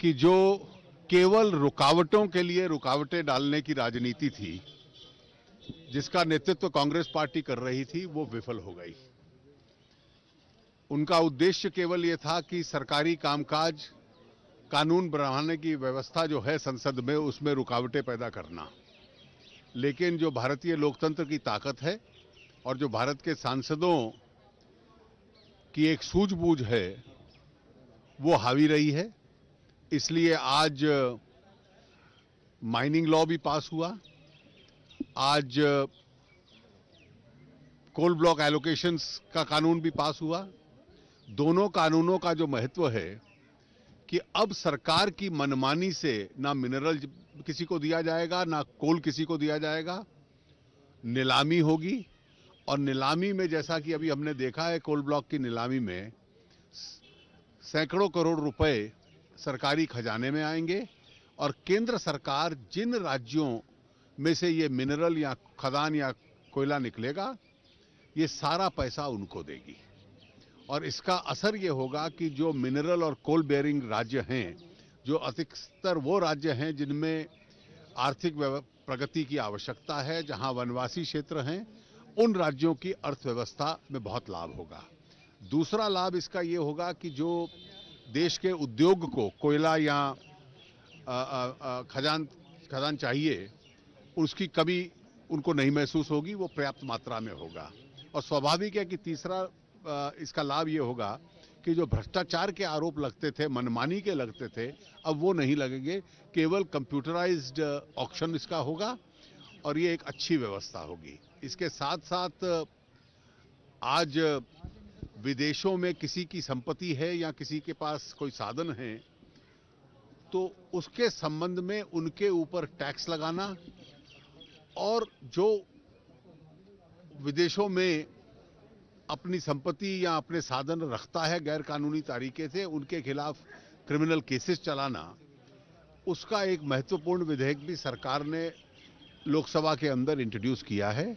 कि जो केवल रुकावटों के लिए रुकावटें डालने की राजनीति थी जिसका नेतृत्व कांग्रेस पार्टी कर रही थी वो विफल हो गई उनका उद्देश्य केवल ये था कि सरकारी कामकाज कानून बनाने की व्यवस्था जो है संसद में उसमें रुकावटें पैदा करना लेकिन जो भारतीय लोकतंत्र की ताकत है और जो भारत के सांसदों की एक सूझबूझ है वो हावी रही है इसलिए आज माइनिंग uh, लॉ भी पास हुआ आज कोल ब्लॉक एलोकेशंस का कानून भी पास हुआ दोनों कानूनों का जो महत्व है कि अब सरकार की मनमानी से ना मिनरल किसी को दिया जाएगा ना कोल किसी को दिया जाएगा नीलामी होगी और नीलामी में जैसा कि अभी हमने देखा है कोल ब्लॉक की नीलामी में सैकड़ों करोड़ रुपए सरकारी खजाने में आएंगे और केंद्र सरकार जिन राज्यों में से ये मिनरल या खदान या कोयला निकलेगा ये सारा पैसा उनको देगी और इसका असर ये होगा कि जो मिनरल और कोल बेयरिंग राज्य हैं जो अधिकतर वो राज्य हैं जिनमें आर्थिक प्रगति की आवश्यकता है जहां वनवासी क्षेत्र हैं उन राज्यों की अर्थव्यवस्था में बहुत लाभ होगा दूसरा लाभ इसका ये होगा कि जो देश के उद्योग को कोयला या खजान खजान चाहिए उसकी कमी उनको नहीं महसूस होगी वो पर्याप्त मात्रा में होगा और स्वाभाविक है कि तीसरा इसका लाभ ये होगा कि जो भ्रष्टाचार के आरोप लगते थे मनमानी के लगते थे अब वो नहीं लगेंगे केवल कंप्यूटराइज्ड ऑक्शन इसका होगा और ये एक अच्छी व्यवस्था होगी इसके साथ साथ आज विदेशों में किसी की संपत्ति है या किसी के पास कोई साधन है तो उसके संबंध में उनके ऊपर टैक्स लगाना और जो विदेशों में अपनी संपत्ति या अपने साधन रखता है गैर कानूनी तरीके से उनके खिलाफ क्रिमिनल केसेस चलाना उसका एक महत्वपूर्ण विधेयक भी सरकार ने लोकसभा के अंदर इंट्रोड्यूस किया है